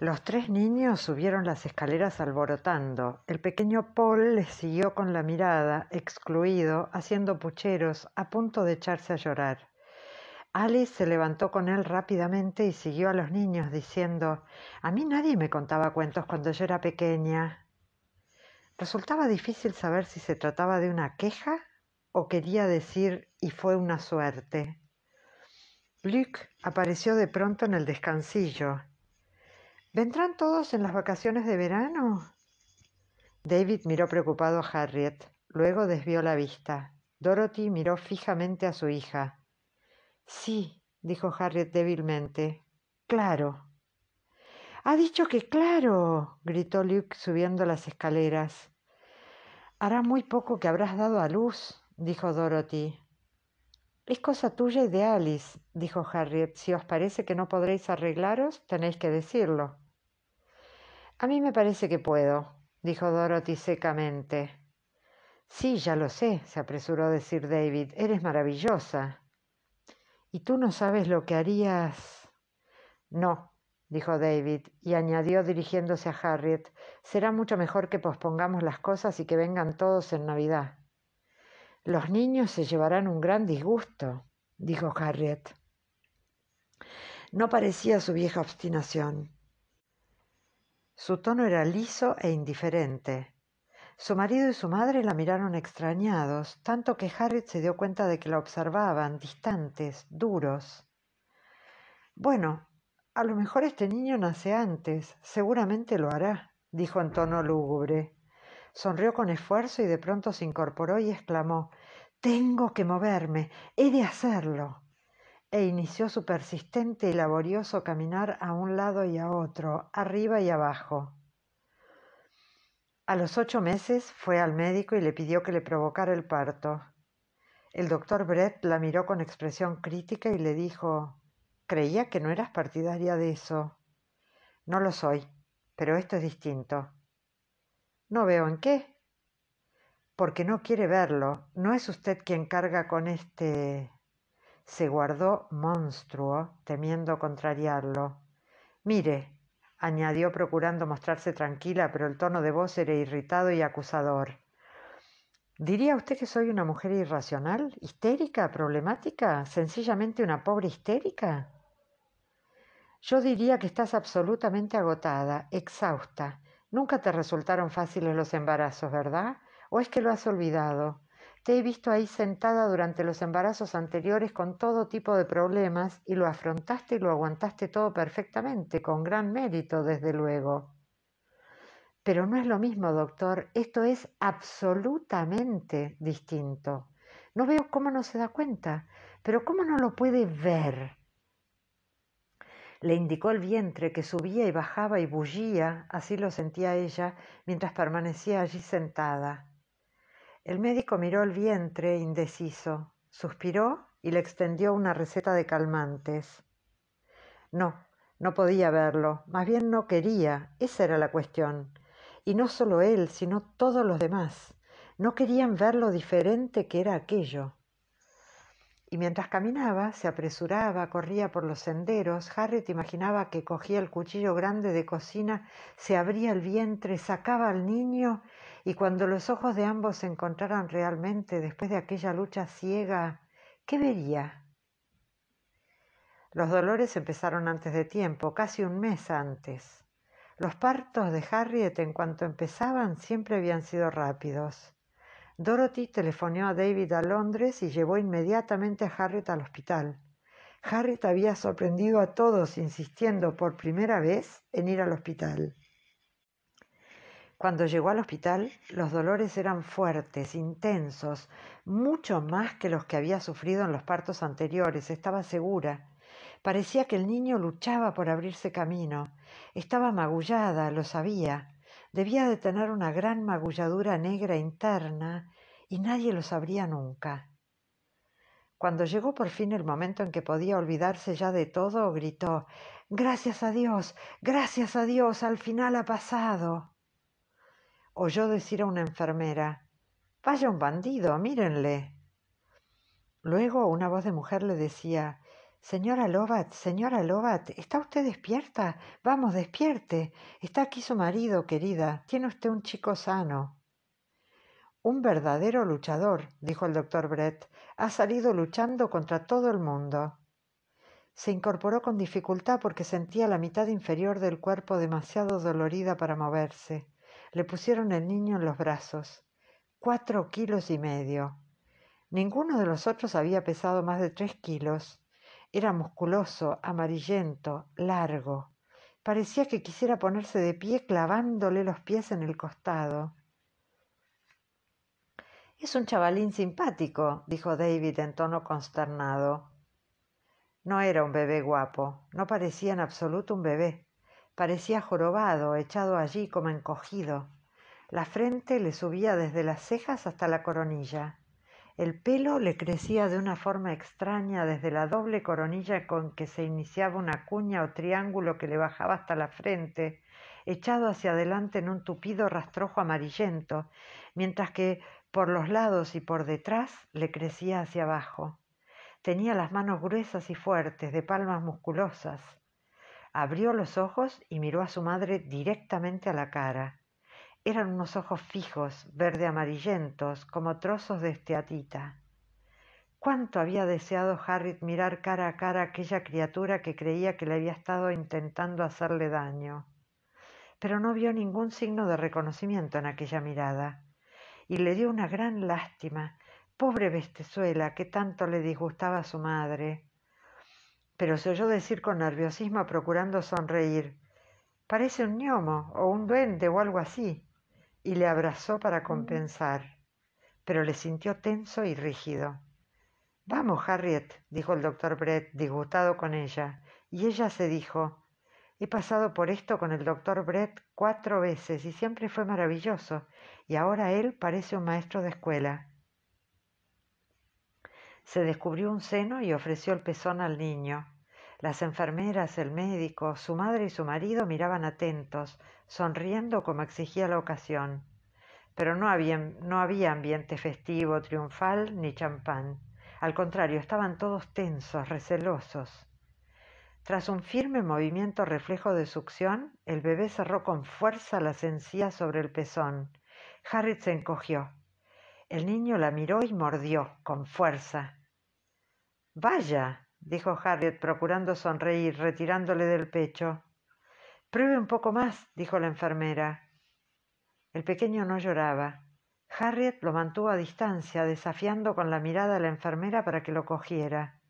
Los tres niños subieron las escaleras alborotando. El pequeño Paul les siguió con la mirada, excluido, haciendo pucheros, a punto de echarse a llorar. Alice se levantó con él rápidamente y siguió a los niños diciendo A mí nadie me contaba cuentos cuando yo era pequeña. Resultaba difícil saber si se trataba de una queja o quería decir y fue una suerte. Luke apareció de pronto en el descansillo. ¿Vendrán todos en las vacaciones de verano? David miró preocupado a Harriet, luego desvió la vista. Dorothy miró fijamente a su hija. Sí, dijo Harriet débilmente. Claro. Ha dicho que claro, gritó Luke subiendo las escaleras. Hará muy poco que habrás dado a luz, dijo Dorothy. Es cosa tuya y de Alice, dijo Harriet. Si os parece que no podréis arreglaros, tenéis que decirlo. A mí me parece que puedo, dijo Dorothy secamente. Sí, ya lo sé, se apresuró a decir David. Eres maravillosa. ¿Y tú no sabes lo que harías? No, dijo David, y añadió dirigiéndose a Harriet, será mucho mejor que pospongamos las cosas y que vengan todos en Navidad. Los niños se llevarán un gran disgusto, dijo Harriet. No parecía su vieja obstinación. Su tono era liso e indiferente. Su marido y su madre la miraron extrañados, tanto que Harriet se dio cuenta de que la observaban, distantes, duros. Bueno, a lo mejor este niño nace antes, seguramente lo hará, dijo en tono lúgubre. Sonrió con esfuerzo y de pronto se incorporó y exclamó Tengo que moverme, he de hacerlo. E inició su persistente y laborioso caminar a un lado y a otro, arriba y abajo. A los ocho meses fue al médico y le pidió que le provocara el parto. El doctor Brett la miró con expresión crítica y le dijo Creía que no eras partidaria de eso. No lo soy, pero esto es distinto. No veo en qué. Porque no quiere verlo. No es usted quien carga con este. Se guardó monstruo, temiendo contrariarlo. Mire, añadió procurando mostrarse tranquila, pero el tono de voz era irritado y acusador. ¿Diría usted que soy una mujer irracional, histérica, problemática, sencillamente una pobre histérica? Yo diría que estás absolutamente agotada, exhausta, Nunca te resultaron fáciles los embarazos, ¿verdad? ¿O es que lo has olvidado? Te he visto ahí sentada durante los embarazos anteriores con todo tipo de problemas y lo afrontaste y lo aguantaste todo perfectamente, con gran mérito, desde luego. Pero no es lo mismo, doctor, esto es absolutamente distinto. No veo cómo no se da cuenta, pero cómo no lo puede ver. Le indicó el vientre que subía y bajaba y bullía, así lo sentía ella, mientras permanecía allí sentada. El médico miró el vientre indeciso, suspiró y le extendió una receta de calmantes. No, no podía verlo, más bien no quería, esa era la cuestión. Y no solo él, sino todos los demás. No querían ver lo diferente que era aquello. Y mientras caminaba, se apresuraba, corría por los senderos, Harriet imaginaba que cogía el cuchillo grande de cocina, se abría el vientre, sacaba al niño y cuando los ojos de ambos se encontraran realmente después de aquella lucha ciega, ¿qué vería? Los dolores empezaron antes de tiempo, casi un mes antes. Los partos de Harriet en cuanto empezaban siempre habían sido rápidos. Dorothy telefoneó a David a Londres y llevó inmediatamente a Harriet al hospital. Harriet había sorprendido a todos insistiendo por primera vez en ir al hospital. Cuando llegó al hospital, los dolores eran fuertes, intensos, mucho más que los que había sufrido en los partos anteriores, estaba segura. Parecía que el niño luchaba por abrirse camino. Estaba magullada, lo sabía. Debía de tener una gran magulladura negra interna y nadie lo sabría nunca. Cuando llegó por fin el momento en que podía olvidarse ya de todo, gritó Gracias a Dios, gracias a Dios, al final ha pasado. Oyó decir a una enfermera Vaya un bandido, mírenle. Luego una voz de mujer le decía Señora Lobat, señora Lobat, ¿está usted despierta? Vamos, despierte. Está aquí su marido, querida. Tiene usted un chico sano. Un verdadero luchador, dijo el doctor Brett. Ha salido luchando contra todo el mundo. Se incorporó con dificultad porque sentía la mitad inferior del cuerpo demasiado dolorida para moverse. Le pusieron el niño en los brazos. Cuatro kilos y medio. Ninguno de los otros había pesado más de tres kilos. Era musculoso, amarillento, largo. Parecía que quisiera ponerse de pie clavándole los pies en el costado. Es un chavalín simpático, dijo David en tono consternado. No era un bebé guapo, no parecía en absoluto un bebé. Parecía jorobado, echado allí como encogido. La frente le subía desde las cejas hasta la coronilla. El pelo le crecía de una forma extraña desde la doble coronilla con que se iniciaba una cuña o triángulo que le bajaba hasta la frente, echado hacia adelante en un tupido rastrojo amarillento, mientras que por los lados y por detrás le crecía hacia abajo. Tenía las manos gruesas y fuertes, de palmas musculosas. Abrió los ojos y miró a su madre directamente a la cara eran unos ojos fijos, verde amarillentos, como trozos de esteatita. Cuánto había deseado Harry mirar cara a cara a aquella criatura que creía que le había estado intentando hacerle daño. Pero no vio ningún signo de reconocimiento en aquella mirada, y le dio una gran lástima, pobre bestezuela que tanto le disgustaba a su madre. Pero se oyó decir con nerviosismo procurando sonreír Parece un gnomo o un duende o algo así y le abrazó para mm. compensar, pero le sintió tenso y rígido. Vamos, Harriet, dijo el doctor Brett, disgustado con ella, y ella se dijo, he pasado por esto con el doctor Brett cuatro veces y siempre fue maravilloso, y ahora él parece un maestro de escuela. Se descubrió un seno y ofreció el pezón al niño. Las enfermeras, el médico, su madre y su marido miraban atentos, sonriendo como exigía la ocasión. Pero no había, ambiente festivo, triunfal ni champán. Al contrario, estaban todos tensos, recelosos. Tras un firme movimiento reflejo de succión, el bebé cerró con fuerza las encías sobre el pezón. Harriet se encogió. El niño la miró y mordió con fuerza. Vaya, dijo Harriet, procurando sonreír, retirándole del pecho. Pruebe un poco más, dijo la enfermera. El pequeño no lloraba. Harriet lo mantuvo a distancia, desafiando con la mirada a la enfermera para que lo cogiera.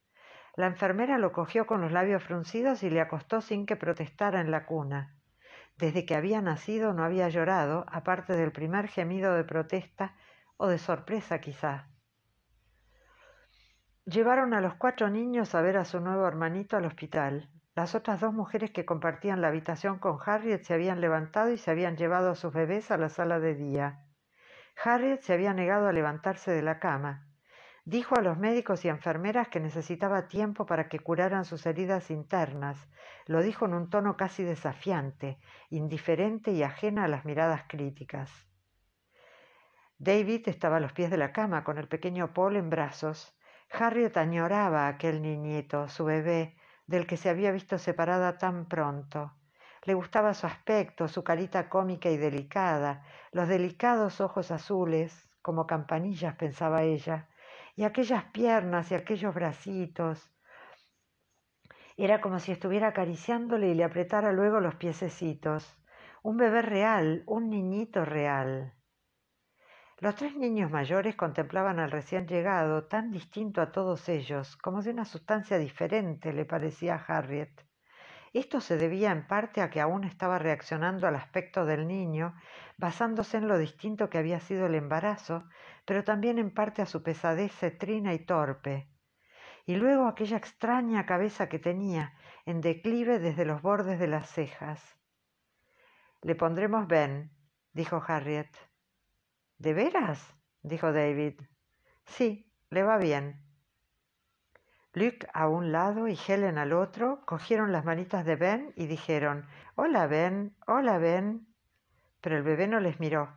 La enfermera lo cogió con los labios fruncidos y le acostó sin que protestara en la cuna. Desde que había nacido no había llorado, aparte del primer gemido de protesta o de sorpresa quizá. Llevaron a los cuatro niños a ver a su nuevo hermanito al hospital. Las otras dos mujeres que compartían la habitación con Harriet se habían levantado y se habían llevado a sus bebés a la sala de día. Harriet se había negado a levantarse de la cama. Dijo a los médicos y enfermeras que necesitaba tiempo para que curaran sus heridas internas. Lo dijo en un tono casi desafiante, indiferente y ajena a las miradas críticas. David estaba a los pies de la cama con el pequeño Paul en brazos. Harriet añoraba a aquel niñito, su bebé, del que se había visto separada tan pronto. Le gustaba su aspecto, su carita cómica y delicada, los delicados ojos azules, como campanillas pensaba ella, y aquellas piernas y aquellos bracitos. Era como si estuviera acariciándole y le apretara luego los piececitos. Un bebé real, un niñito real. Los tres niños mayores contemplaban al recién llegado, tan distinto a todos ellos, como de una sustancia diferente le parecía a Harriet. Esto se debía en parte a que aún estaba reaccionando al aspecto del niño, basándose en lo distinto que había sido el embarazo, pero también en parte a su pesadez cetrina y torpe. Y luego aquella extraña cabeza que tenía, en declive desde los bordes de las cejas. Le pondremos Ben, dijo Harriet. ¿De veras? dijo David. Sí, le va bien. Luke a un lado y Helen al otro cogieron las manitas de Ben y dijeron Hola Ben, hola Ben. Pero el bebé no les miró.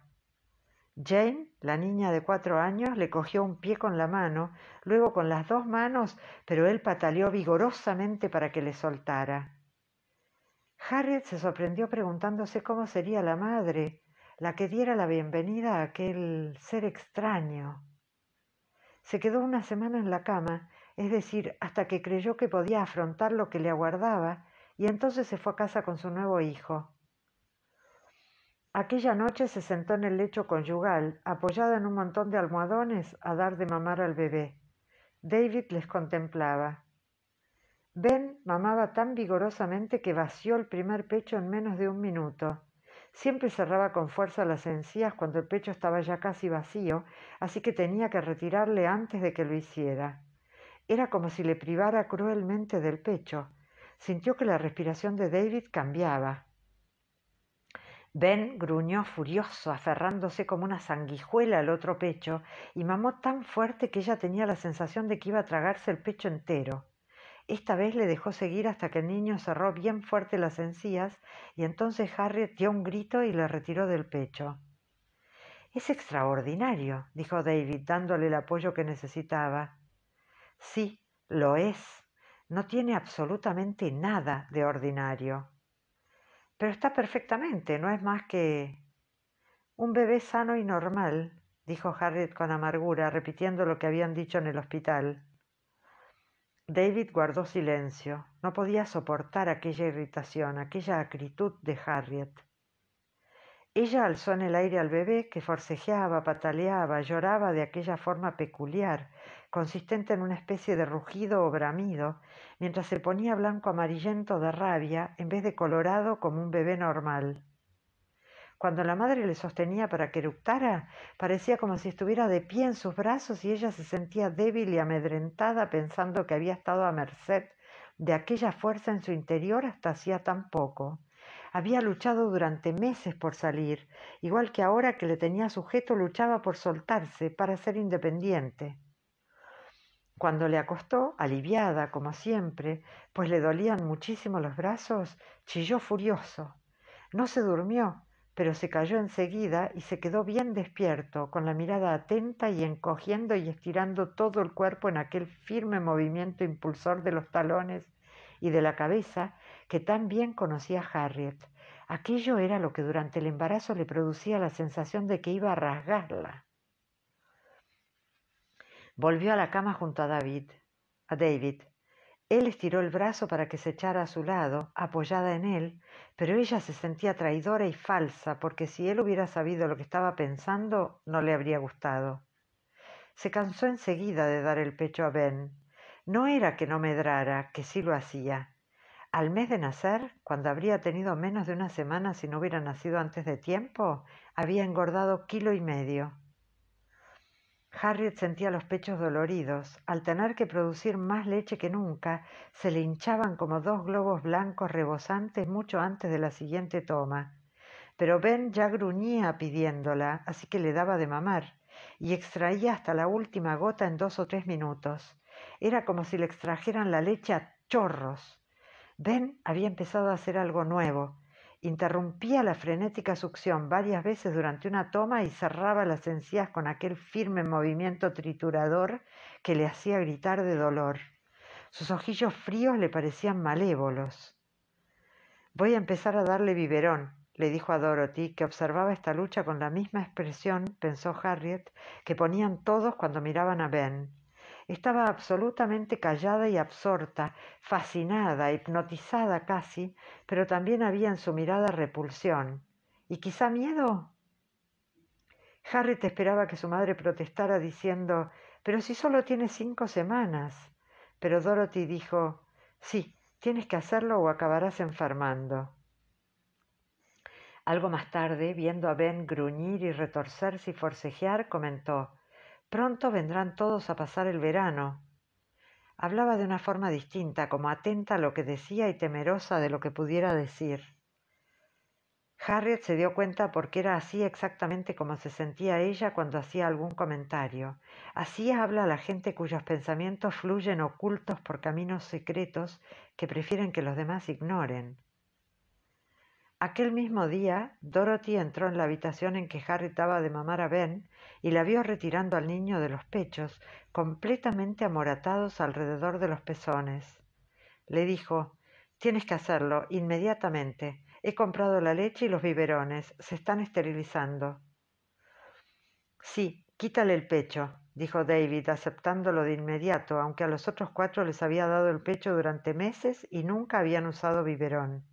Jane, la niña de cuatro años, le cogió un pie con la mano, luego con las dos manos, pero él pataleó vigorosamente para que le soltara. Harriet se sorprendió preguntándose cómo sería la madre, la que diera la bienvenida a aquel ser extraño. Se quedó una semana en la cama, es decir, hasta que creyó que podía afrontar lo que le aguardaba, y entonces se fue a casa con su nuevo hijo. Aquella noche se sentó en el lecho conyugal, apoyada en un montón de almohadones, a dar de mamar al bebé. David les contemplaba. Ben mamaba tan vigorosamente que vació el primer pecho en menos de un minuto. Siempre cerraba con fuerza las encías cuando el pecho estaba ya casi vacío, así que tenía que retirarle antes de que lo hiciera. Era como si le privara cruelmente del pecho. Sintió que la respiración de David cambiaba. Ben gruñó furioso, aferrándose como una sanguijuela al otro pecho, y mamó tan fuerte que ella tenía la sensación de que iba a tragarse el pecho entero. Esta vez le dejó seguir hasta que el niño cerró bien fuerte las encías y entonces Harriet dio un grito y le retiró del pecho. Es extraordinario, dijo David, dándole el apoyo que necesitaba. Sí, lo es. No tiene absolutamente nada de ordinario. Pero está perfectamente, no es más que... Un bebé sano y normal, dijo Harriet con amargura, repitiendo lo que habían dicho en el hospital. David guardó silencio. No podía soportar aquella irritación, aquella acritud de Harriet. Ella alzó en el aire al bebé que forcejeaba, pataleaba, lloraba de aquella forma peculiar, consistente en una especie de rugido o bramido, mientras se ponía blanco amarillento de rabia en vez de colorado como un bebé normal. Cuando la madre le sostenía para que eructara, parecía como si estuviera de pie en sus brazos y ella se sentía débil y amedrentada pensando que había estado a merced de aquella fuerza en su interior hasta hacía tan poco. Había luchado durante meses por salir, igual que ahora que le tenía sujeto luchaba por soltarse, para ser independiente. Cuando le acostó, aliviada, como siempre, pues le dolían muchísimo los brazos, chilló furioso. No se durmió, pero se cayó enseguida y se quedó bien despierto, con la mirada atenta y encogiendo y estirando todo el cuerpo en aquel firme movimiento impulsor de los talones y de la cabeza que tan bien conocía Harriet. Aquello era lo que durante el embarazo le producía la sensación de que iba a rasgarla. Volvió a la cama junto a David, a David, él estiró el brazo para que se echara a su lado, apoyada en él, pero ella se sentía traidora y falsa, porque si él hubiera sabido lo que estaba pensando, no le habría gustado. Se cansó enseguida de dar el pecho a Ben. No era que no medrara, que sí lo hacía. Al mes de nacer, cuando habría tenido menos de una semana si no hubiera nacido antes de tiempo, había engordado kilo y medio. Harriet sentía los pechos doloridos. Al tener que producir más leche que nunca, se le hinchaban como dos globos blancos rebosantes mucho antes de la siguiente toma. Pero Ben ya gruñía pidiéndola, así que le daba de mamar, y extraía hasta la última gota en dos o tres minutos. Era como si le extrajeran la leche a chorros. Ben había empezado a hacer algo nuevo, Interrumpía la frenética succión varias veces durante una toma y cerraba las encías con aquel firme movimiento triturador que le hacía gritar de dolor. Sus ojillos fríos le parecían malévolos. Voy a empezar a darle biberón, le dijo a Dorothy, que observaba esta lucha con la misma expresión, pensó Harriet, que ponían todos cuando miraban a Ben. Estaba absolutamente callada y absorta, fascinada, hipnotizada casi, pero también había en su mirada repulsión. ¿Y quizá miedo? Harriet esperaba que su madre protestara diciendo, pero si solo tienes cinco semanas. Pero Dorothy dijo, sí, tienes que hacerlo o acabarás enfermando. Algo más tarde, viendo a Ben gruñir y retorcerse y forcejear, comentó, Pronto vendrán todos a pasar el verano. Hablaba de una forma distinta, como atenta a lo que decía y temerosa de lo que pudiera decir. Harriet se dio cuenta porque era así exactamente como se sentía ella cuando hacía algún comentario. Así habla la gente cuyos pensamientos fluyen ocultos por caminos secretos que prefieren que los demás ignoren. Aquel mismo día, Dorothy entró en la habitación en que Harry estaba de mamar a Ben y la vio retirando al niño de los pechos, completamente amoratados alrededor de los pezones. Le dijo Tienes que hacerlo inmediatamente. He comprado la leche y los biberones. Se están esterilizando. Sí, quítale el pecho, dijo David, aceptándolo de inmediato, aunque a los otros cuatro les había dado el pecho durante meses y nunca habían usado biberón.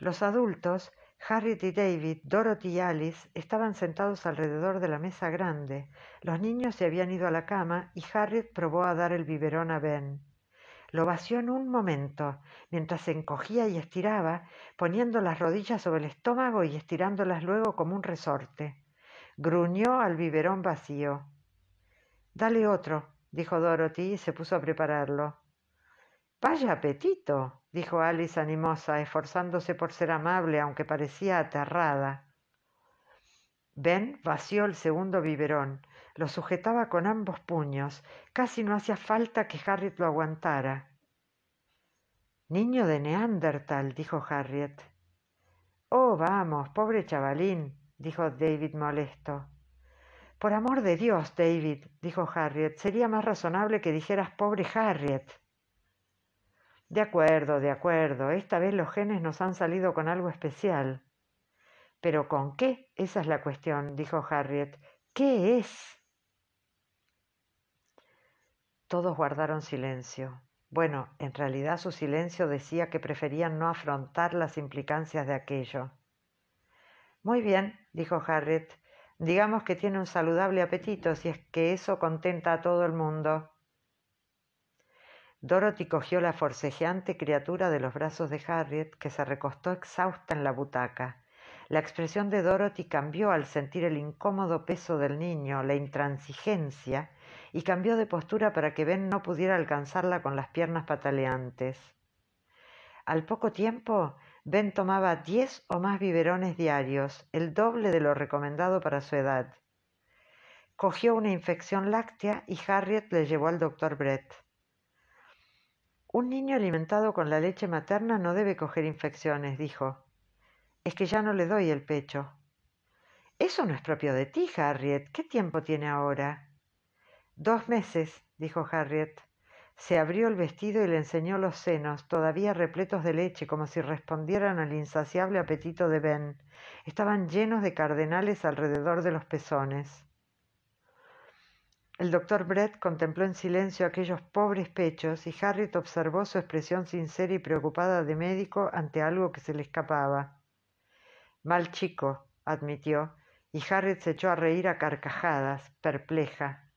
Los adultos, Harriet y David, Dorothy y Alice, estaban sentados alrededor de la mesa grande. Los niños se habían ido a la cama y Harriet probó a dar el biberón a Ben. Lo vació en un momento, mientras se encogía y estiraba, poniendo las rodillas sobre el estómago y estirándolas luego como un resorte. Gruñó al biberón vacío. Dale otro, dijo Dorothy y se puso a prepararlo. Vaya apetito —dijo Alice animosa, esforzándose por ser amable, aunque parecía aterrada. Ben vació el segundo biberón, lo sujetaba con ambos puños, casi no hacía falta que Harriet lo aguantara. Niño de Neandertal, dijo Harriet. Oh, vamos, pobre chavalín, dijo David molesto. Por amor de Dios, David, dijo Harriet, sería más razonable que dijeras pobre Harriet. De acuerdo, de acuerdo, esta vez los genes nos han salido con algo especial. Pero ¿con qué? Esa es la cuestión, dijo Harriet. ¿Qué es? Todos guardaron silencio. Bueno, en realidad su silencio decía que preferían no afrontar las implicancias de aquello. Muy bien, dijo Harriet. Digamos que tiene un saludable apetito si es que eso contenta a todo el mundo. Dorothy cogió la forcejeante criatura de los brazos de Harriet, que se recostó exhausta en la butaca. La expresión de Dorothy cambió al sentir el incómodo peso del niño, la intransigencia, y cambió de postura para que Ben no pudiera alcanzarla con las piernas pataleantes. Al poco tiempo, Ben tomaba diez o más biberones diarios, el doble de lo recomendado para su edad. Cogió una infección láctea y Harriet le llevó al doctor Brett. Un niño alimentado con la leche materna no debe coger infecciones, dijo. Es que ya no le doy el pecho. Eso no es propio de ti, Harriet. ¿Qué tiempo tiene ahora? Dos meses, dijo Harriet. Se abrió el vestido y le enseñó los senos, todavía repletos de leche, como si respondieran al insaciable apetito de Ben. Estaban llenos de cardenales alrededor de los pezones. El doctor Brett contempló en silencio aquellos pobres pechos y Harriet observó su expresión sincera y preocupada de médico ante algo que se le escapaba. Mal chico, admitió, y Harriet se echó a reír a carcajadas, perpleja.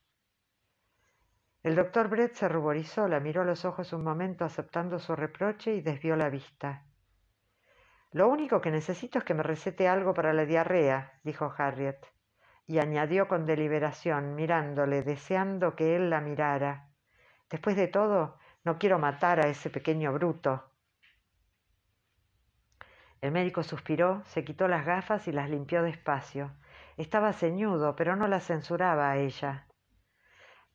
El doctor Brett se ruborizó, la miró a los ojos un momento aceptando su reproche y desvió la vista. Lo único que necesito es que me recete algo para la diarrea, dijo Harriet y añadió con deliberación, mirándole, deseando que él la mirara. Después de todo, no quiero matar a ese pequeño bruto. El médico suspiró, se quitó las gafas y las limpió despacio. Estaba ceñudo, pero no la censuraba a ella.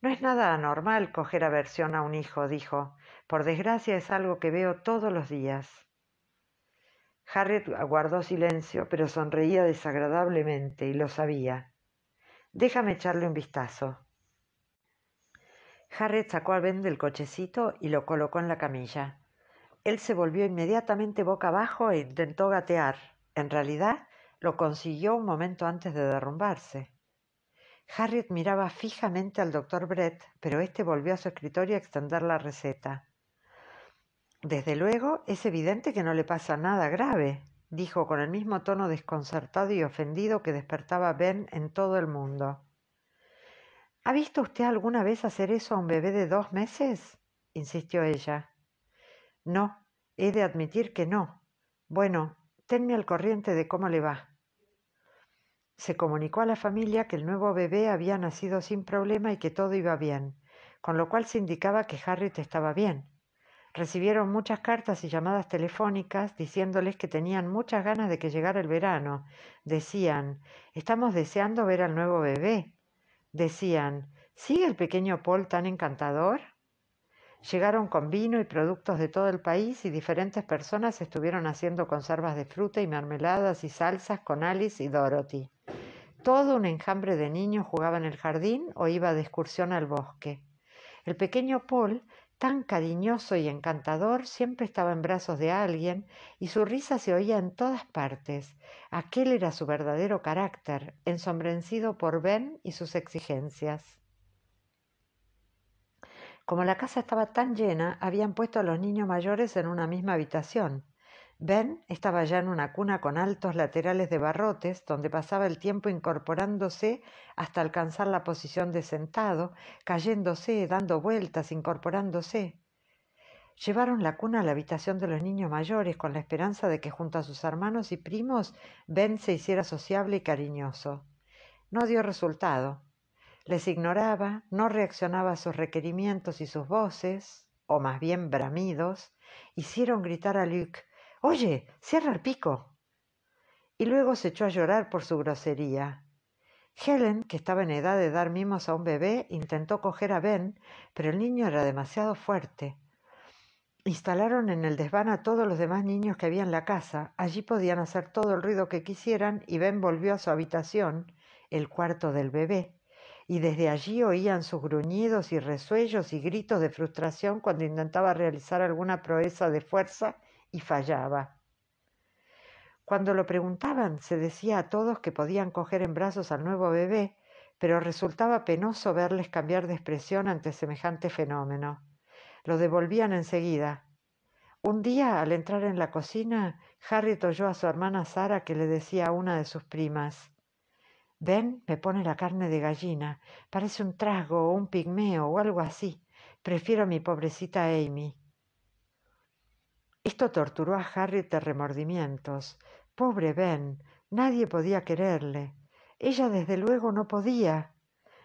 No es nada anormal coger aversión a un hijo, dijo. Por desgracia es algo que veo todos los días. Harriet aguardó silencio, pero sonreía desagradablemente y lo sabía. Déjame echarle un vistazo. Harriet sacó a Ben del cochecito y lo colocó en la camilla. Él se volvió inmediatamente boca abajo e intentó gatear. En realidad, lo consiguió un momento antes de derrumbarse. Harriet miraba fijamente al doctor Brett, pero éste volvió a su escritorio a extender la receta. Desde luego, es evidente que no le pasa nada grave, dijo con el mismo tono desconcertado y ofendido que despertaba Ben en todo el mundo. ¿Ha visto usted alguna vez hacer eso a un bebé de dos meses? insistió ella. No, he de admitir que no. Bueno, tenme al corriente de cómo le va. Se comunicó a la familia que el nuevo bebé había nacido sin problema y que todo iba bien, con lo cual se indicaba que Harriet estaba bien recibieron muchas cartas y llamadas telefónicas diciéndoles que tenían muchas ganas de que llegara el verano. Decían, estamos deseando ver al nuevo bebé. Decían, ¿sigue el pequeño Paul tan encantador? Llegaron con vino y productos de todo el país y diferentes personas estuvieron haciendo conservas de fruta y mermeladas y salsas con Alice y Dorothy. Todo un enjambre de niños jugaba en el jardín o iba de excursión al bosque. El pequeño Paul tan cariñoso y encantador, siempre estaba en brazos de alguien y su risa se oía en todas partes. Aquel era su verdadero carácter, ensombrecido por Ben y sus exigencias. Como la casa estaba tan llena, habían puesto a los niños mayores en una misma habitación, Ben estaba ya en una cuna con altos laterales de barrotes, donde pasaba el tiempo incorporándose hasta alcanzar la posición de sentado, cayéndose, dando vueltas, incorporándose. Llevaron la cuna a la habitación de los niños mayores con la esperanza de que junto a sus hermanos y primos Ben se hiciera sociable y cariñoso. No dio resultado. Les ignoraba, no reaccionaba a sus requerimientos y sus voces, o más bien bramidos, hicieron gritar a Luke Oye, cierra el pico. Y luego se echó a llorar por su grosería. Helen, que estaba en edad de dar mimos a un bebé, intentó coger a Ben, pero el niño era demasiado fuerte. Instalaron en el desván a todos los demás niños que había en la casa. Allí podían hacer todo el ruido que quisieran y Ben volvió a su habitación, el cuarto del bebé. Y desde allí oían sus gruñidos y resuellos y gritos de frustración cuando intentaba realizar alguna proeza de fuerza y fallaba. Cuando lo preguntaban, se decía a todos que podían coger en brazos al nuevo bebé, pero resultaba penoso verles cambiar de expresión ante semejante fenómeno. Lo devolvían enseguida. Un día, al entrar en la cocina, Harry oyó a su hermana Sara que le decía a una de sus primas Ven, me pone la carne de gallina. Parece un trago, o un pigmeo o algo así. Prefiero a mi pobrecita Amy. Esto torturó a Harry de remordimientos. Pobre Ben. Nadie podía quererle. Ella desde luego no podía.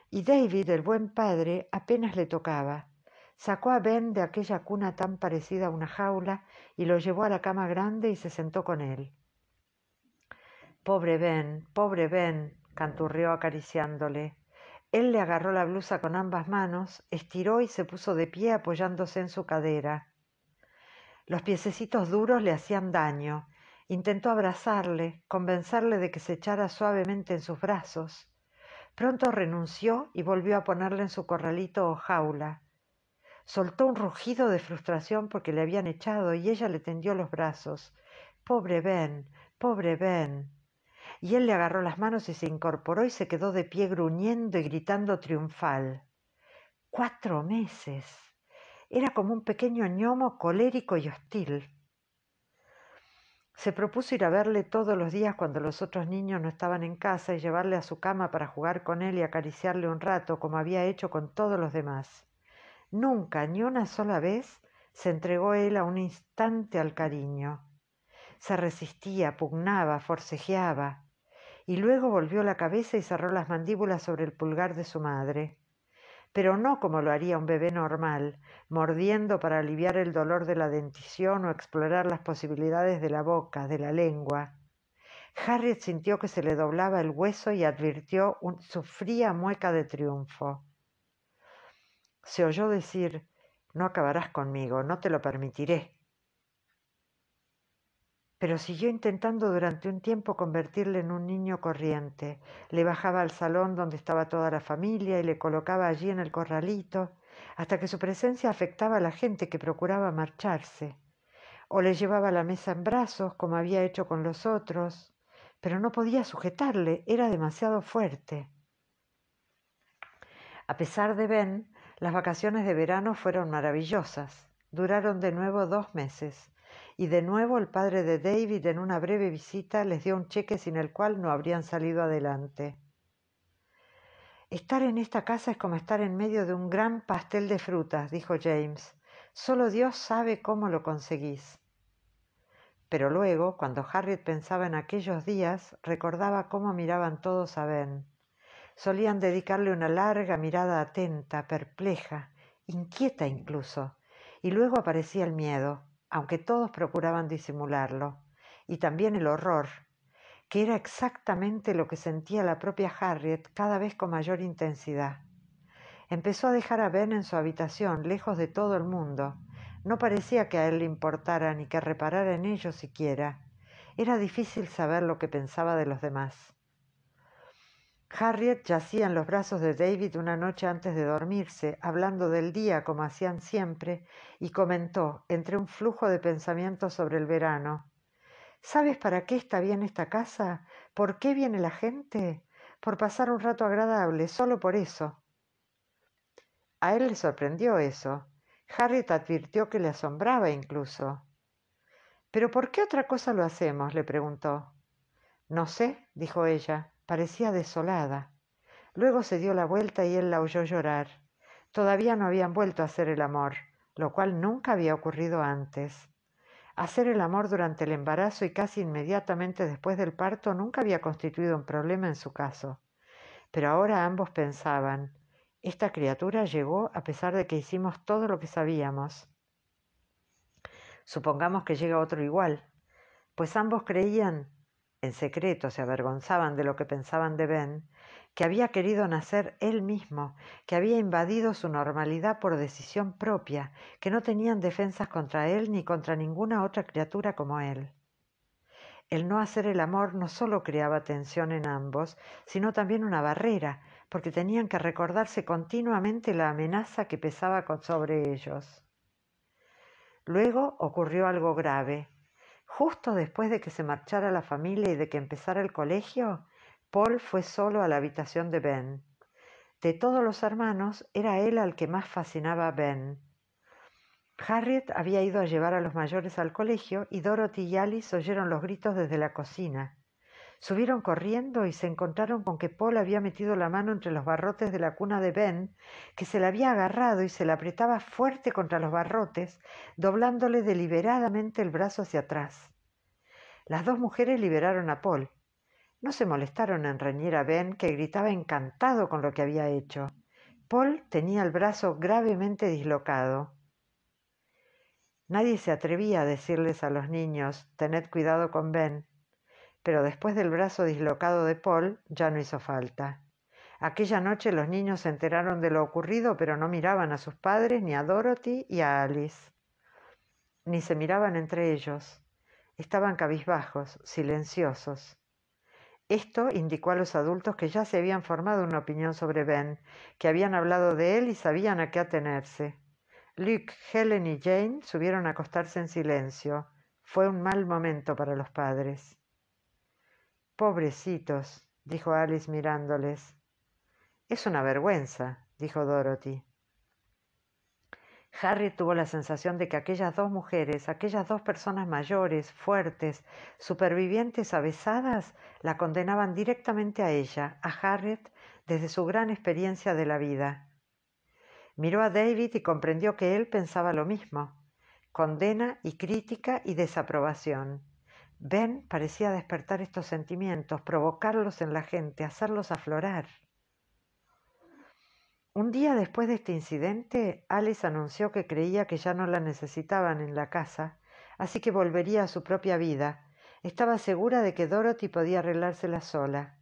Y David, el buen padre, apenas le tocaba. Sacó a Ben de aquella cuna tan parecida a una jaula y lo llevó a la cama grande y se sentó con él. Pobre Ben, pobre Ben, Canturrió acariciándole. Él le agarró la blusa con ambas manos, estiró y se puso de pie apoyándose en su cadera. Los piececitos duros le hacían daño. Intentó abrazarle, convencerle de que se echara suavemente en sus brazos. Pronto renunció y volvió a ponerle en su corralito o jaula. Soltó un rugido de frustración porque le habían echado y ella le tendió los brazos. Pobre Ben, pobre Ben. Y él le agarró las manos y se incorporó y se quedó de pie gruñendo y gritando triunfal. Cuatro meses. Era como un pequeño ñomo colérico y hostil. Se propuso ir a verle todos los días cuando los otros niños no estaban en casa y llevarle a su cama para jugar con él y acariciarle un rato, como había hecho con todos los demás. Nunca, ni una sola vez, se entregó él a un instante al cariño. Se resistía, pugnaba, forcejeaba, y luego volvió la cabeza y cerró las mandíbulas sobre el pulgar de su madre pero no como lo haría un bebé normal, mordiendo para aliviar el dolor de la dentición o explorar las posibilidades de la boca, de la lengua. Harriet sintió que se le doblaba el hueso y advirtió su fría mueca de triunfo. Se oyó decir No acabarás conmigo, no te lo permitiré. Pero siguió intentando durante un tiempo convertirle en un niño corriente. Le bajaba al salón donde estaba toda la familia y le colocaba allí en el corralito, hasta que su presencia afectaba a la gente que procuraba marcharse. O le llevaba la mesa en brazos, como había hecho con los otros, pero no podía sujetarle, era demasiado fuerte. A pesar de Ben, las vacaciones de verano fueron maravillosas. Duraron de nuevo dos meses y de nuevo el padre de David en una breve visita les dio un cheque sin el cual no habrían salido adelante. Estar en esta casa es como estar en medio de un gran pastel de frutas, dijo James. Solo Dios sabe cómo lo conseguís. Pero luego, cuando Harriet pensaba en aquellos días, recordaba cómo miraban todos a Ben. Solían dedicarle una larga mirada atenta, perpleja, inquieta incluso, y luego aparecía el miedo, aunque todos procuraban disimularlo, y también el horror, que era exactamente lo que sentía la propia Harriet cada vez con mayor intensidad. Empezó a dejar a Ben en su habitación, lejos de todo el mundo. No parecía que a él le importara ni que reparara en ello siquiera. Era difícil saber lo que pensaba de los demás. Harriet yacía en los brazos de David una noche antes de dormirse, hablando del día como hacían siempre, y comentó, entre un flujo de pensamientos sobre el verano, ¿Sabes para qué está bien esta casa? ¿Por qué viene la gente? Por pasar un rato agradable, solo por eso. A él le sorprendió eso. Harriet advirtió que le asombraba incluso. ¿Pero por qué otra cosa lo hacemos? le preguntó. No sé, dijo ella. Parecía desolada. Luego se dio la vuelta y él la oyó llorar. Todavía no habían vuelto a hacer el amor, lo cual nunca había ocurrido antes. Hacer el amor durante el embarazo y casi inmediatamente después del parto nunca había constituido un problema en su caso. Pero ahora ambos pensaban, esta criatura llegó a pesar de que hicimos todo lo que sabíamos. Supongamos que llega otro igual, pues ambos creían en secreto se avergonzaban de lo que pensaban de Ben, que había querido nacer él mismo, que había invadido su normalidad por decisión propia, que no tenían defensas contra él ni contra ninguna otra criatura como él. El no hacer el amor no solo creaba tensión en ambos, sino también una barrera, porque tenían que recordarse continuamente la amenaza que pesaba sobre ellos. Luego ocurrió algo grave, Justo después de que se marchara la familia y de que empezara el colegio, Paul fue solo a la habitación de Ben. De todos los hermanos, era él al que más fascinaba a Ben. Harriet había ido a llevar a los mayores al colegio y Dorothy y Alice oyeron los gritos desde la cocina. Subieron corriendo y se encontraron con que Paul había metido la mano entre los barrotes de la cuna de Ben, que se la había agarrado y se la apretaba fuerte contra los barrotes, doblándole deliberadamente el brazo hacia atrás. Las dos mujeres liberaron a Paul. No se molestaron en reñir a Ben, que gritaba encantado con lo que había hecho. Paul tenía el brazo gravemente dislocado. Nadie se atrevía a decirles a los niños, tened cuidado con Ben, pero después del brazo dislocado de Paul ya no hizo falta. Aquella noche los niños se enteraron de lo ocurrido, pero no miraban a sus padres, ni a Dorothy y a Alice. Ni se miraban entre ellos. Estaban cabizbajos, silenciosos. Esto indicó a los adultos que ya se habían formado una opinión sobre Ben, que habían hablado de él y sabían a qué atenerse. Luke, Helen y Jane subieron a acostarse en silencio. Fue un mal momento para los padres. Pobrecitos, dijo Alice mirándoles. Es una vergüenza, dijo Dorothy. Harry tuvo la sensación de que aquellas dos mujeres, aquellas dos personas mayores, fuertes, supervivientes avesadas, la condenaban directamente a ella, a Harriet, desde su gran experiencia de la vida. Miró a David y comprendió que él pensaba lo mismo, condena y crítica y desaprobación. Ben parecía despertar estos sentimientos, provocarlos en la gente, hacerlos aflorar. Un día después de este incidente, Alice anunció que creía que ya no la necesitaban en la casa, así que volvería a su propia vida. Estaba segura de que Dorothy podía arreglársela sola.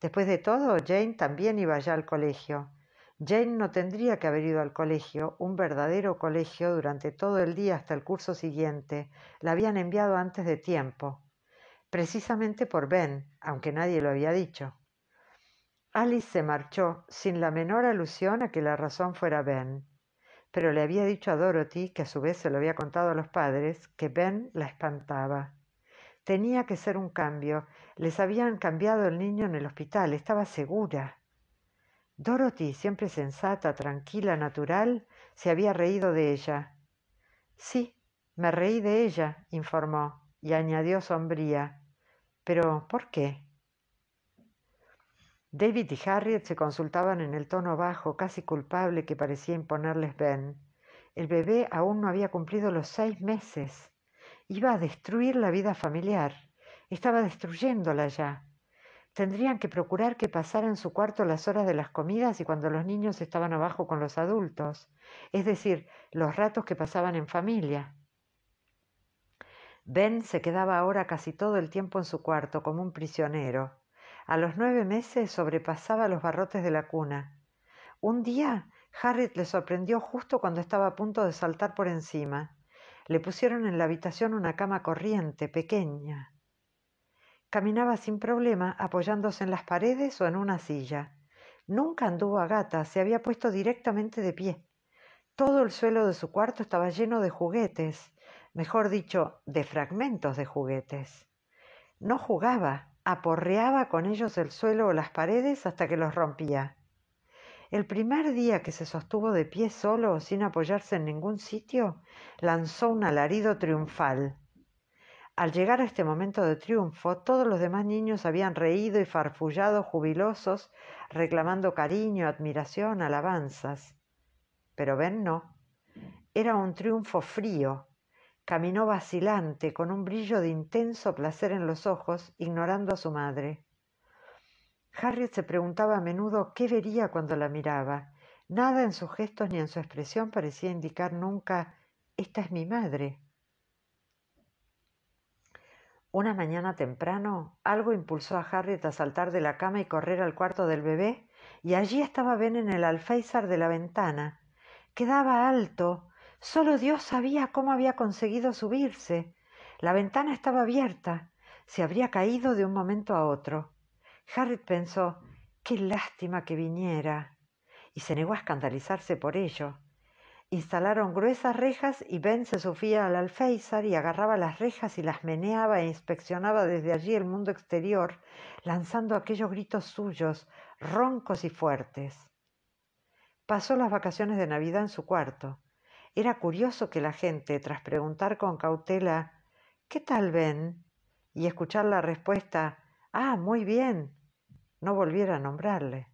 Después de todo, Jane también iba ya al colegio, Jane no tendría que haber ido al colegio, un verdadero colegio, durante todo el día hasta el curso siguiente. La habían enviado antes de tiempo, precisamente por Ben, aunque nadie lo había dicho. Alice se marchó sin la menor alusión a que la razón fuera Ben, pero le había dicho a Dorothy, que a su vez se lo había contado a los padres, que Ben la espantaba. Tenía que ser un cambio. Les habían cambiado el niño en el hospital, estaba segura. Dorothy, siempre sensata, tranquila, natural, se había reído de ella. Sí, me reí de ella, informó, y añadió sombría. Pero, ¿por qué? David y Harriet se consultaban en el tono bajo, casi culpable que parecía imponerles Ben. El bebé aún no había cumplido los seis meses. Iba a destruir la vida familiar. Estaba destruyéndola ya. Tendrían que procurar que pasara en su cuarto las horas de las comidas y cuando los niños estaban abajo con los adultos, es decir, los ratos que pasaban en familia. Ben se quedaba ahora casi todo el tiempo en su cuarto como un prisionero. A los nueve meses sobrepasaba los barrotes de la cuna. Un día Harriet le sorprendió justo cuando estaba a punto de saltar por encima. Le pusieron en la habitación una cama corriente, pequeña, Caminaba sin problema apoyándose en las paredes o en una silla. Nunca anduvo a gata, se había puesto directamente de pie. Todo el suelo de su cuarto estaba lleno de juguetes, mejor dicho, de fragmentos de juguetes. No jugaba, aporreaba con ellos el suelo o las paredes hasta que los rompía. El primer día que se sostuvo de pie solo, sin apoyarse en ningún sitio, lanzó un alarido triunfal. Al llegar a este momento de triunfo, todos los demás niños habían reído y farfullado jubilosos, reclamando cariño, admiración, alabanzas. Pero Ben no. Era un triunfo frío. Caminó vacilante, con un brillo de intenso placer en los ojos, ignorando a su madre. Harriet se preguntaba a menudo qué vería cuando la miraba. Nada en sus gestos ni en su expresión parecía indicar nunca Esta es mi madre. Una mañana temprano, algo impulsó a Harriet a saltar de la cama y correr al cuarto del bebé, y allí estaba Ben en el alféizar de la ventana. Quedaba alto. Solo Dios sabía cómo había conseguido subirse. La ventana estaba abierta. Se habría caído de un momento a otro. Harriet pensó, qué lástima que viniera. Y se negó a escandalizarse por ello. Instalaron gruesas rejas y Ben se sufía al alféizar y agarraba las rejas y las meneaba e inspeccionaba desde allí el mundo exterior, lanzando aquellos gritos suyos, roncos y fuertes. Pasó las vacaciones de Navidad en su cuarto. Era curioso que la gente, tras preguntar con cautela ¿Qué tal Ben? y escuchar la respuesta Ah, muy bien, no volviera a nombrarle.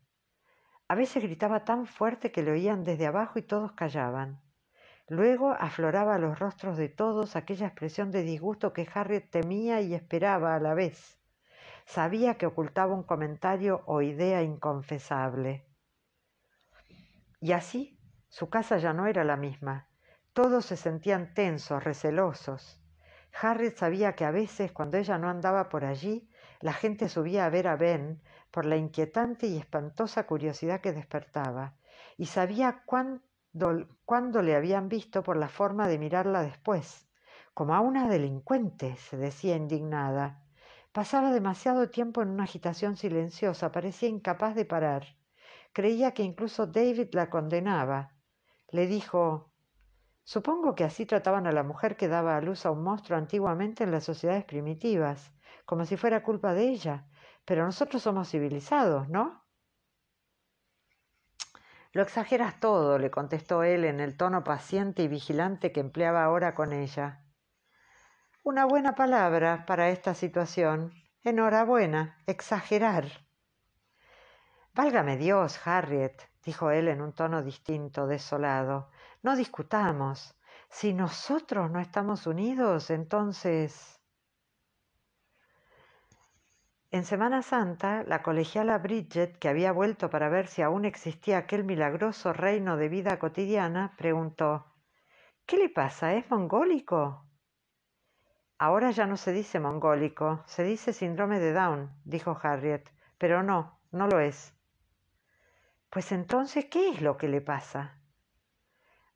A veces gritaba tan fuerte que le oían desde abajo y todos callaban. Luego afloraba a los rostros de todos aquella expresión de disgusto que Harriet temía y esperaba a la vez. Sabía que ocultaba un comentario o idea inconfesable. Y así su casa ya no era la misma. Todos se sentían tensos, recelosos. Harriet sabía que a veces, cuando ella no andaba por allí, la gente subía a ver a Ben por la inquietante y espantosa curiosidad que despertaba, y sabía cuándo, cuándo le habían visto por la forma de mirarla después. Como a una delincuente, se decía indignada. Pasaba demasiado tiempo en una agitación silenciosa, parecía incapaz de parar. Creía que incluso David la condenaba. Le dijo Supongo que así trataban a la mujer que daba a luz a un monstruo antiguamente en las sociedades primitivas, como si fuera culpa de ella, pero nosotros somos civilizados, ¿no? Lo exageras todo, le contestó él en el tono paciente y vigilante que empleaba ahora con ella. Una buena palabra para esta situación. Enhorabuena, exagerar. Válgame Dios, Harriet, dijo él en un tono distinto, desolado. No discutamos. Si nosotros no estamos unidos, entonces. En Semana Santa, la colegiala Bridget, que había vuelto para ver si aún existía aquel milagroso reino de vida cotidiana, preguntó ¿Qué le pasa? ¿Es mongólico? Ahora ya no se dice mongólico, se dice síndrome de Down, dijo Harriet, pero no, no lo es. Pues entonces, ¿qué es lo que le pasa?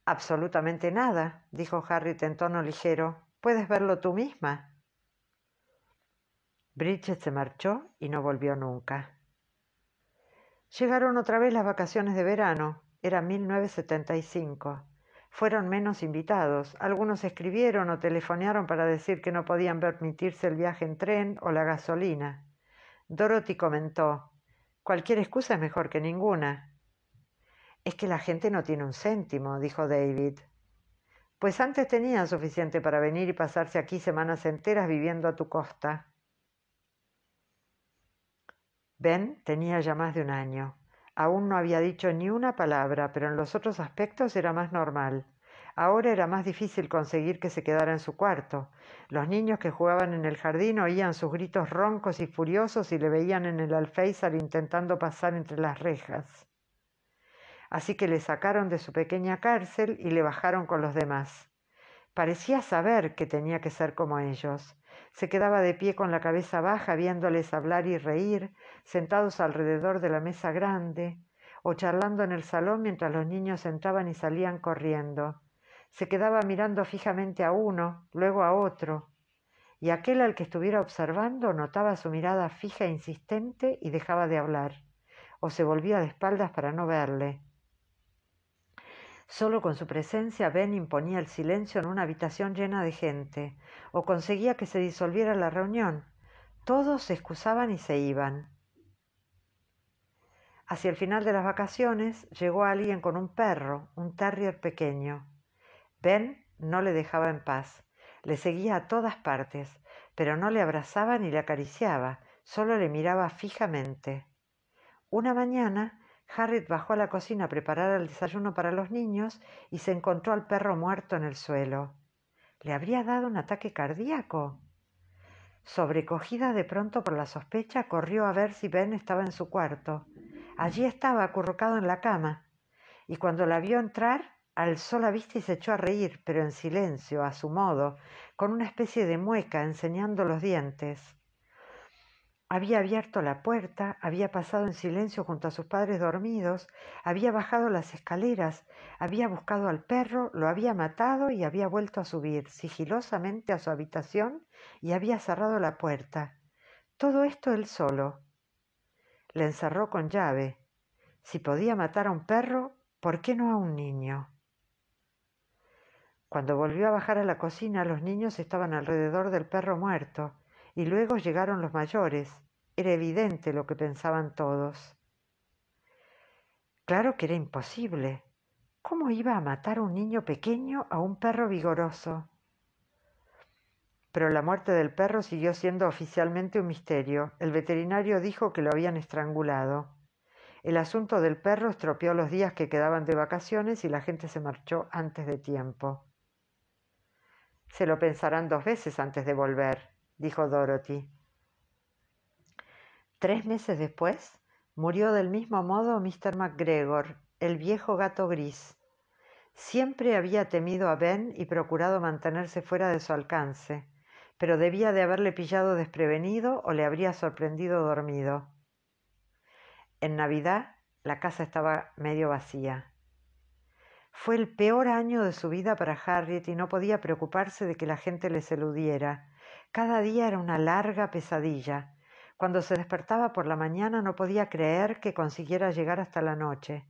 Absolutamente nada, dijo Harriet en tono ligero. Puedes verlo tú misma. Bridget se marchó y no volvió nunca. Llegaron otra vez las vacaciones de verano. Era 1975. Fueron menos invitados. Algunos escribieron o telefonearon para decir que no podían permitirse el viaje en tren o la gasolina. Dorothy comentó, cualquier excusa es mejor que ninguna. Es que la gente no tiene un céntimo, dijo David. Pues antes tenían suficiente para venir y pasarse aquí semanas enteras viviendo a tu costa. Ben tenía ya más de un año. Aún no había dicho ni una palabra, pero en los otros aspectos era más normal. Ahora era más difícil conseguir que se quedara en su cuarto. Los niños que jugaban en el jardín oían sus gritos roncos y furiosos y le veían en el alféizar intentando pasar entre las rejas. Así que le sacaron de su pequeña cárcel y le bajaron con los demás. Parecía saber que tenía que ser como ellos. Se quedaba de pie con la cabeza baja viéndoles hablar y reír, sentados alrededor de la mesa grande, o charlando en el salón mientras los niños entraban y salían corriendo. Se quedaba mirando fijamente a uno, luego a otro, y aquel al que estuviera observando notaba su mirada fija e insistente y dejaba de hablar, o se volvía de espaldas para no verle. Solo con su presencia Ben imponía el silencio en una habitación llena de gente, o conseguía que se disolviera la reunión. Todos se excusaban y se iban. Hacia el final de las vacaciones llegó alguien con un perro, un terrier pequeño. Ben no le dejaba en paz, le seguía a todas partes, pero no le abrazaba ni le acariciaba, solo le miraba fijamente. Una mañana Harriet bajó a la cocina a preparar el desayuno para los niños y se encontró al perro muerto en el suelo. ¿Le habría dado un ataque cardíaco? Sobrecogida de pronto por la sospecha, corrió a ver si Ben estaba en su cuarto. Allí estaba, acurrucado en la cama, y cuando la vio entrar, alzó la vista y se echó a reír, pero en silencio, a su modo, con una especie de mueca, enseñando los dientes. Había abierto la puerta, había pasado en silencio junto a sus padres dormidos, había bajado las escaleras, había buscado al perro, lo había matado y había vuelto a subir sigilosamente a su habitación y había cerrado la puerta. Todo esto él solo. Le encerró con llave. Si podía matar a un perro, ¿por qué no a un niño? Cuando volvió a bajar a la cocina, los niños estaban alrededor del perro muerto. Y luego llegaron los mayores. Era evidente lo que pensaban todos. Claro que era imposible. ¿Cómo iba a matar un niño pequeño a un perro vigoroso? Pero la muerte del perro siguió siendo oficialmente un misterio. El veterinario dijo que lo habían estrangulado. El asunto del perro estropeó los días que quedaban de vacaciones y la gente se marchó antes de tiempo. Se lo pensarán dos veces antes de volver, dijo Dorothy. Tres meses después, murió del mismo modo Mr. McGregor, el viejo gato gris. Siempre había temido a Ben y procurado mantenerse fuera de su alcance, pero debía de haberle pillado desprevenido o le habría sorprendido dormido. En Navidad la casa estaba medio vacía. Fue el peor año de su vida para Harriet y no podía preocuparse de que la gente les eludiera, cada día era una larga pesadilla. Cuando se despertaba por la mañana no podía creer que consiguiera llegar hasta la noche.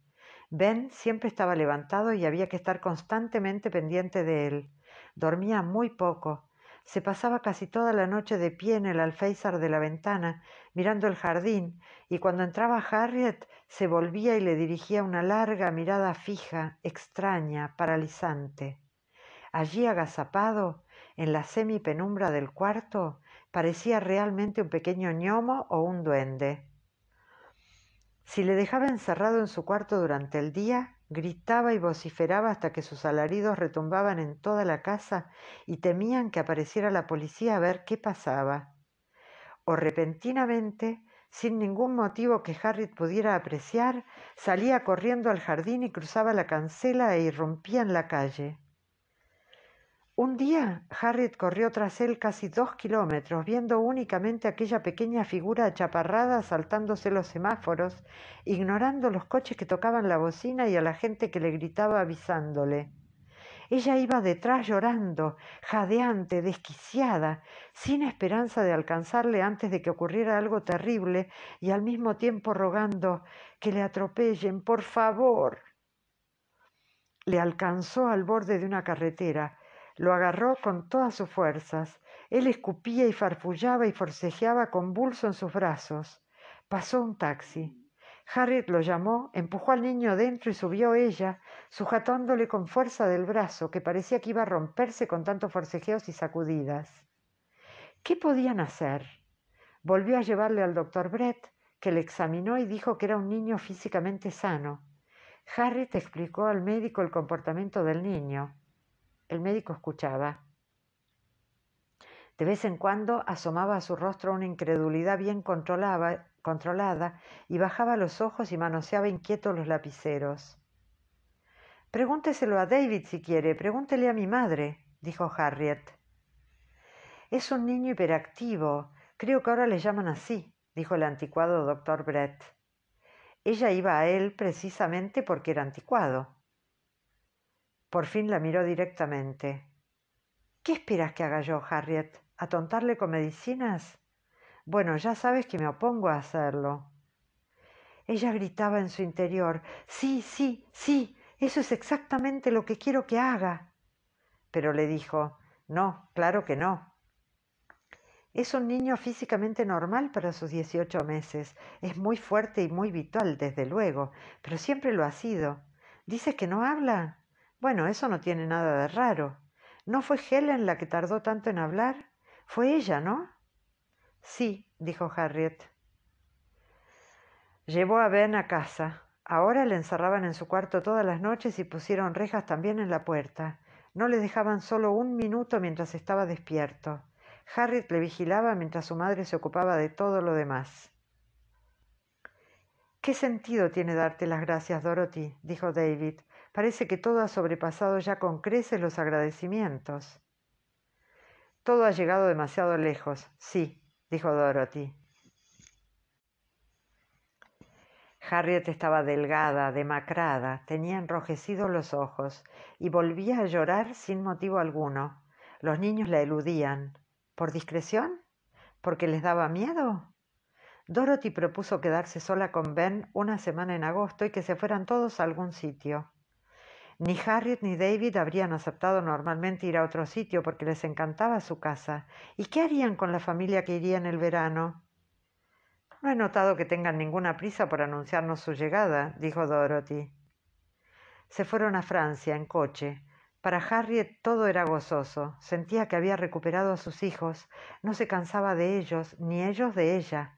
Ben siempre estaba levantado y había que estar constantemente pendiente de él. Dormía muy poco. Se pasaba casi toda la noche de pie en el alféizar de la ventana, mirando el jardín, y cuando entraba Harriet se volvía y le dirigía una larga mirada fija, extraña, paralizante. Allí agazapado, en la semipenumbra del cuarto, parecía realmente un pequeño gnomo o un duende. Si le dejaba encerrado en su cuarto durante el día, gritaba y vociferaba hasta que sus alaridos retumbaban en toda la casa y temían que apareciera la policía a ver qué pasaba. O repentinamente, sin ningún motivo que Harriet pudiera apreciar, salía corriendo al jardín y cruzaba la cancela e irrumpía en la calle. Un día, Harriet corrió tras él casi dos kilómetros, viendo únicamente aquella pequeña figura achaparrada saltándose los semáforos, ignorando los coches que tocaban la bocina y a la gente que le gritaba avisándole. Ella iba detrás llorando, jadeante, desquiciada, sin esperanza de alcanzarle antes de que ocurriera algo terrible y al mismo tiempo rogando que le atropellen, por favor. Le alcanzó al borde de una carretera, lo agarró con todas sus fuerzas. Él escupía y farfullaba y forcejeaba convulso en sus brazos. Pasó un taxi. Harriet lo llamó, empujó al niño dentro y subió ella, sujetándole con fuerza del brazo, que parecía que iba a romperse con tantos forcejeos y sacudidas. ¿Qué podían hacer? Volvió a llevarle al doctor Brett, que le examinó y dijo que era un niño físicamente sano. Harriet explicó al médico el comportamiento del niño. El médico escuchaba. De vez en cuando asomaba a su rostro una incredulidad bien controlada, y bajaba los ojos y manoseaba inquieto los lapiceros. Pregúnteselo a David si quiere, pregúntele a mi madre, dijo Harriet. Es un niño hiperactivo, creo que ahora le llaman así, dijo el anticuado doctor Brett. Ella iba a él precisamente porque era anticuado. Por fin la miró directamente. ¿Qué esperas que haga yo, Harriet? ¿Atontarle con medicinas? Bueno, ya sabes que me opongo a hacerlo. Ella gritaba en su interior Sí, sí, sí, eso es exactamente lo que quiero que haga. Pero le dijo No, claro que no. Es un niño físicamente normal para sus dieciocho meses. Es muy fuerte y muy vital, desde luego, pero siempre lo ha sido. ¿Dices que no habla? Bueno, eso no tiene nada de raro. ¿No fue Helen la que tardó tanto en hablar? Fue ella, ¿no? Sí, dijo Harriet. Llevó a Ben a casa. Ahora le encerraban en su cuarto todas las noches y pusieron rejas también en la puerta. No le dejaban solo un minuto mientras estaba despierto. Harriet le vigilaba mientras su madre se ocupaba de todo lo demás. ¿Qué sentido tiene darte las gracias, Dorothy? dijo David. Parece que todo ha sobrepasado ya con creces los agradecimientos. Todo ha llegado demasiado lejos, sí, dijo Dorothy. Harriet estaba delgada, demacrada, tenía enrojecidos los ojos y volvía a llorar sin motivo alguno. Los niños la eludían. ¿Por discreción? ¿Porque les daba miedo? Dorothy propuso quedarse sola con Ben una semana en agosto y que se fueran todos a algún sitio. Ni Harriet ni David habrían aceptado normalmente ir a otro sitio porque les encantaba su casa. ¿Y qué harían con la familia que iría en el verano? No he notado que tengan ninguna prisa por anunciarnos su llegada, dijo Dorothy. Se fueron a Francia en coche. Para Harriet todo era gozoso. Sentía que había recuperado a sus hijos. No se cansaba de ellos, ni ellos de ella.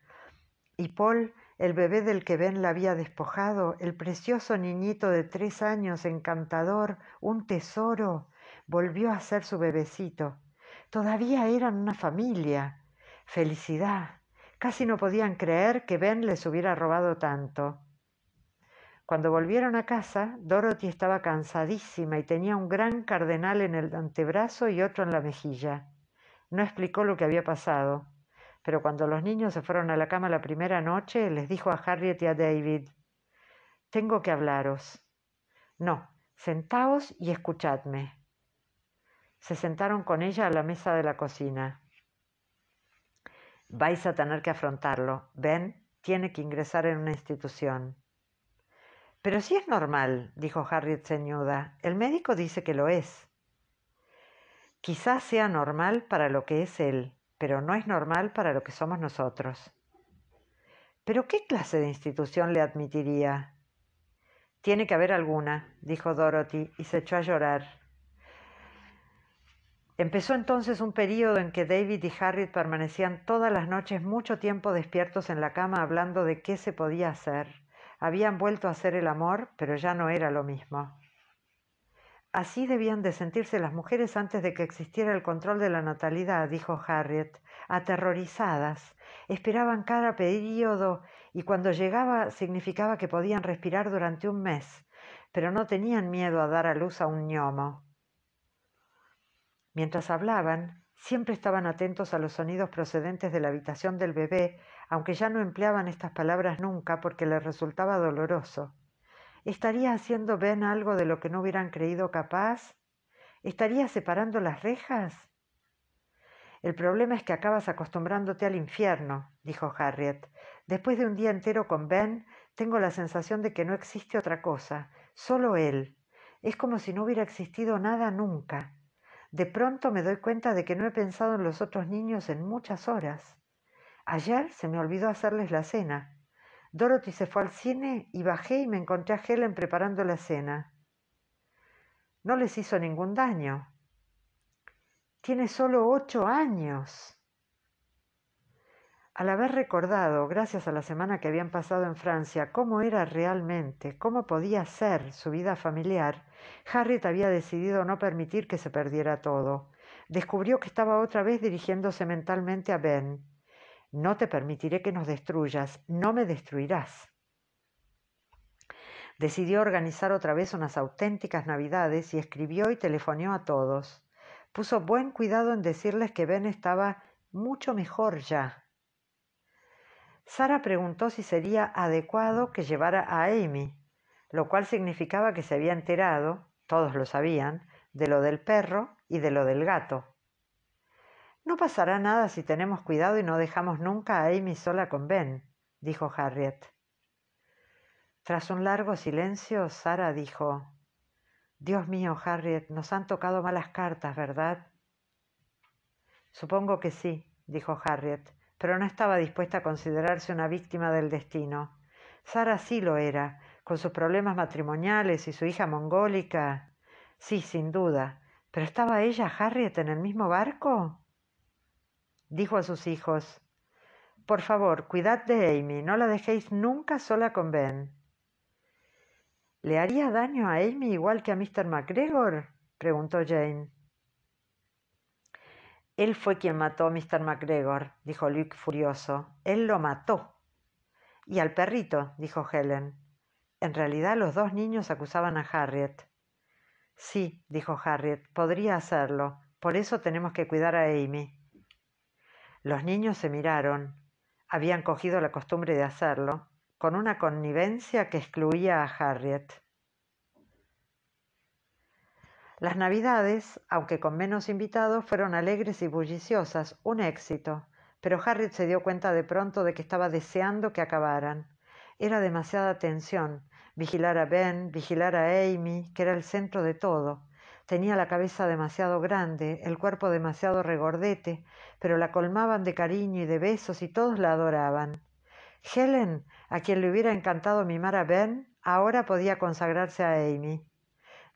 Y Paul el bebé del que Ben la había despojado, el precioso niñito de tres años, encantador, un tesoro, volvió a ser su bebecito. Todavía eran una familia. Felicidad. Casi no podían creer que Ben les hubiera robado tanto. Cuando volvieron a casa, Dorothy estaba cansadísima y tenía un gran cardenal en el antebrazo y otro en la mejilla. No explicó lo que había pasado. Pero cuando los niños se fueron a la cama la primera noche, les dijo a Harriet y a David, tengo que hablaros. No, sentaos y escuchadme. Se sentaron con ella a la mesa de la cocina. Vais a tener que afrontarlo. Ben tiene que ingresar en una institución. Pero si es normal, dijo Harriet ceñuda. El médico dice que lo es. Quizás sea normal para lo que es él, pero no es normal para lo que somos nosotros. ¿Pero qué clase de institución le admitiría? Tiene que haber alguna, dijo Dorothy, y se echó a llorar. Empezó entonces un periodo en que David y Harriet permanecían todas las noches mucho tiempo despiertos en la cama hablando de qué se podía hacer. Habían vuelto a hacer el amor, pero ya no era lo mismo. Así debían de sentirse las mujeres antes de que existiera el control de la natalidad, dijo Harriet, aterrorizadas. Esperaban cada período y cuando llegaba significaba que podían respirar durante un mes, pero no tenían miedo a dar a luz a un ñomo. Mientras hablaban, siempre estaban atentos a los sonidos procedentes de la habitación del bebé, aunque ya no empleaban estas palabras nunca porque les resultaba doloroso. ¿Estaría haciendo Ben algo de lo que no hubieran creído capaz? ¿Estaría separando las rejas? El problema es que acabas acostumbrándote al infierno, dijo Harriet. Después de un día entero con Ben, tengo la sensación de que no existe otra cosa, solo él. Es como si no hubiera existido nada nunca. De pronto me doy cuenta de que no he pensado en los otros niños en muchas horas. Ayer se me olvidó hacerles la cena. Dorothy se fue al cine y bajé y me encontré a Helen preparando la cena. No les hizo ningún daño. Tiene solo ocho años. Al haber recordado, gracias a la semana que habían pasado en Francia, cómo era realmente, cómo podía ser su vida familiar, Harriet había decidido no permitir que se perdiera todo. Descubrió que estaba otra vez dirigiéndose mentalmente a Ben. No te permitiré que nos destruyas, no me destruirás. Decidió organizar otra vez unas auténticas navidades y escribió y telefoneó a todos. Puso buen cuidado en decirles que Ben estaba mucho mejor ya. Sara preguntó si sería adecuado que llevara a Amy, lo cual significaba que se había enterado, todos lo sabían, de lo del perro y de lo del gato. No pasará nada si tenemos cuidado y no dejamos nunca a Amy sola con Ben, dijo Harriet. Tras un largo silencio, Sara dijo Dios mío, Harriet, nos han tocado malas cartas, ¿verdad? Supongo que sí, dijo Harriet, pero no estaba dispuesta a considerarse una víctima del destino. Sara sí lo era, con sus problemas matrimoniales y su hija mongólica. Sí, sin duda. ¿Pero estaba ella, Harriet, en el mismo barco? Dijo a sus hijos, Por favor, cuidad de Amy, no la dejéis nunca sola con Ben. ¿Le haría daño a Amy igual que a Mr. MacGregor? preguntó Jane. Él fue quien mató a Mr. MacGregor, dijo Luke furioso. Él lo mató. Y al perrito, dijo Helen. En realidad los dos niños acusaban a Harriet. Sí, dijo Harriet, podría hacerlo. Por eso tenemos que cuidar a Amy. Los niños se miraron, habían cogido la costumbre de hacerlo, con una connivencia que excluía a Harriet. Las navidades, aunque con menos invitados, fueron alegres y bulliciosas, un éxito, pero Harriet se dio cuenta de pronto de que estaba deseando que acabaran. Era demasiada tensión, vigilar a Ben, vigilar a Amy, que era el centro de todo, Tenía la cabeza demasiado grande, el cuerpo demasiado regordete, pero la colmaban de cariño y de besos y todos la adoraban. Helen, a quien le hubiera encantado mimar a Ben, ahora podía consagrarse a Amy.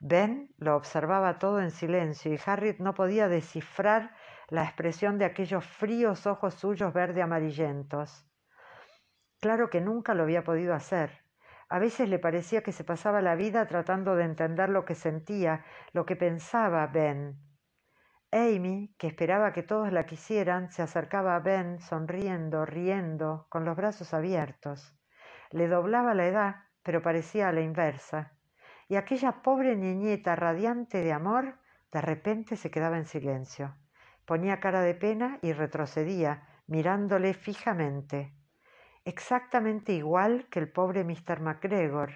Ben lo observaba todo en silencio y Harriet no podía descifrar la expresión de aquellos fríos ojos suyos verde amarillentos. Claro que nunca lo había podido hacer. A veces le parecía que se pasaba la vida tratando de entender lo que sentía, lo que pensaba Ben. Amy, que esperaba que todos la quisieran, se acercaba a Ben sonriendo, riendo, con los brazos abiertos. Le doblaba la edad, pero parecía a la inversa. Y aquella pobre niñeta radiante de amor, de repente se quedaba en silencio. Ponía cara de pena y retrocedía, mirándole fijamente exactamente igual que el pobre Mr. MacGregor.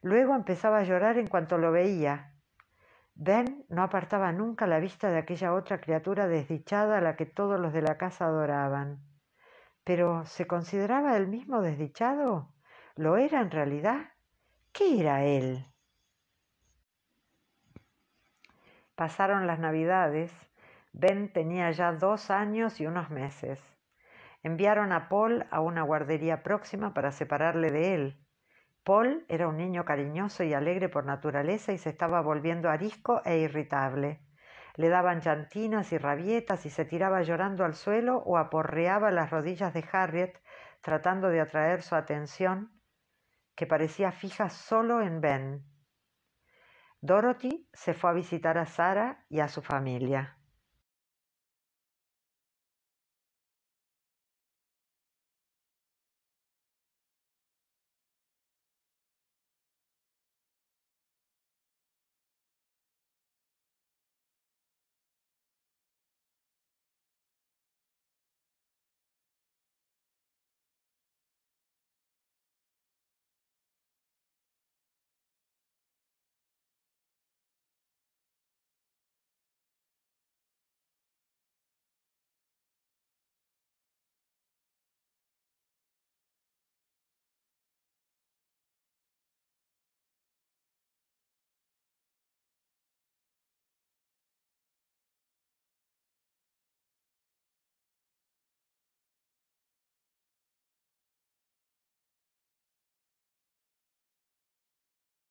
Luego empezaba a llorar en cuanto lo veía. Ben no apartaba nunca la vista de aquella otra criatura desdichada a la que todos los de la casa adoraban. Pero ¿se consideraba él mismo desdichado? ¿Lo era en realidad? ¿Qué era él? Pasaron las navidades. Ben tenía ya dos años y unos meses. Enviaron a Paul a una guardería próxima para separarle de él. Paul era un niño cariñoso y alegre por naturaleza y se estaba volviendo arisco e irritable. Le daban llantinas y rabietas y se tiraba llorando al suelo o aporreaba las rodillas de Harriet tratando de atraer su atención que parecía fija solo en Ben. Dorothy se fue a visitar a Sara y a su familia.